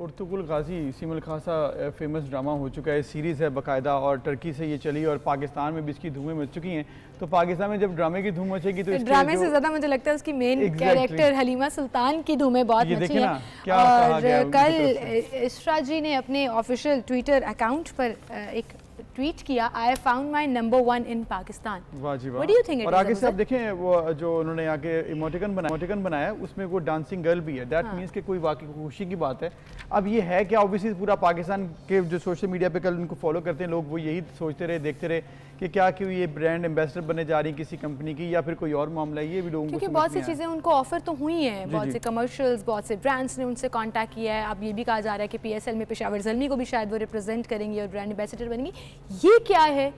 उर्तुगुल गाजी सीमल खासा famous drama हो चुका है सीरीज़ है बकायदा और टर्की से ये चली और पाकिस्तान में भी इसकी धूमें मच चुकी हैं तो पाकिस्तान में जब ड्रामे की धूम मचेगी तो ड्रामे से ज़्यादा मुझे लगता है उसकी मेन कैरेक्टर हलीमा सुल्तान की धूमें बहुत मची हैं और कल इशरा जी ने अपने ऑफिशियल ट्विटर अकाउंट पर एक ट्वीट किया I found my number one in Pakistan और आगे से आप देखें वो जो उन्होंने आगे इमोटिकन बनाया इमोटिकन बनाया उसमें वो डांसिंग गर्ल भी है दैट हाँ। मीन्स कि कोई वाकई खुशी की बात है अब ये है कि ऑब्वियसली पूरा पाकिस्तान के जो सोशल मीडिया पे कल उनको फॉलो करते हैं लोग वो यही सोचते रहे देखते रहे कि क्या क्यों ये ब्रांड एम्बेसडर बने जा रही किसी कंपनी की या फिर कोई और मामला ये भी लोगों क्योंकि बहुत सी चीज़ें उनको ऑफर तो हुई हैं बहुत से कमर्शियल्स बहुत से ब्रांड्स ने उनसे कांटेक्ट किया है अब ये भी कहा जा रहा है कि पीएसएल में पेशावर जलमी को भी शायद वो रिप्रेजेंट करेंगी और ब्रांड एम्बेसडर बनेंगी ये क्या है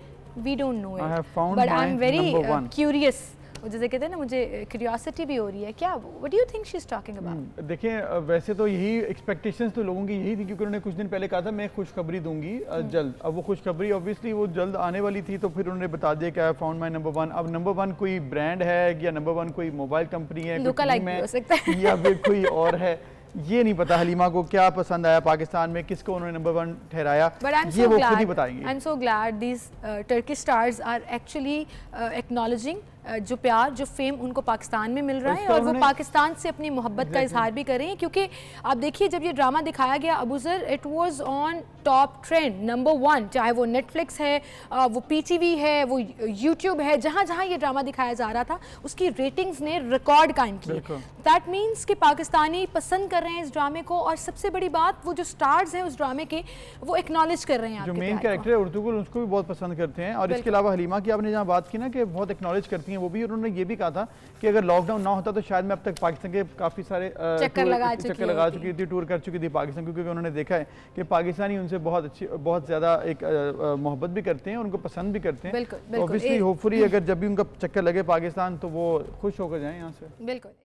we don't know it but I am very curious जैसे कहते हैं ना मुझे क्यूरियोसिटी uh, भी हो रही है क्या what you think she is talking about देखिए वैसे तो यही एक्सपेक्टेशंस तो लोगों की यही थी क्योंकि उन्होंने कुछ दिन पहले कहा था मैं खुशखबरी दूंगी hmm. जल्द अब वो खुशखबरी ऑब्वियसली वो जल्द आने वाली थी तो फिर उन्होंने बता दिया कि I found my number one अब नंबर वन कोई ब्रांड है या नंबर वन कोई मोबाइल कंपनी है या फिर कोई और है ये नहीं पता हलीमा को क्या पसंद आया पाकिस्तान में किसको उन्होंने नंबर वन ठहराया ये so वो खुद ही बताएंगे I am so glad these Turkish stars are actually acknowledging जो प्यार जो फेम उनको पाकिस्तान में मिल रहा है और वो पाकिस्तान से अपनी मोहब्बत का इजहार भी कर रहे हैं क्योंकि आप देखिए जब ये ड्रामा दिखाया गया अबूज़र it was on top trend number one चाहे वो नेटफ्लिक्स है वो पीटीवी है वो यूट्यूब है जहाँ जहाँ ये ड्रामा दिखाया जा रहा था उसकी रेटिंग्स ने रिकॉर्ड कायम किए दैट मीन्स कि पाकिस्तानी पसंद कर रहे हैं इस ड्रामे को और सबसे बड़ी बात वो जो स्टार्स हैं उस ड्रामे के वो एक्नॉलेज कर रहे हैं जो मेन कैरेक्टर है उर्दू उसको भी बहुत पसंद करते हैं और इसके अलावा हलीमा की आपने जहाँ बात की ना कि बहुत एक्नॉलेज करती सकती हैं वो भी उन्होंने ये भी कहा था कि अगर लॉकडाउन ना होता तो शायद मैं अब तक पाकिस्तान के काफ़ी सारे चक्कर लगा चुकी, चक्कर लगा चुकी थी टूर कर चुकी थी पाकिस्तान क्योंकि उन्होंने देखा है कि पाकिस्तानी उनसे बहुत अच्छी बहुत ज़्यादा एक मोहब्बत भी करते हैं उनको पसंद भी करते हैं ऑब्वियसली होपफुली अगर जब भी उनका चक्कर लगे पाकिस्तान तो वो खुश होकर जाए यहाँ से बिल्कुल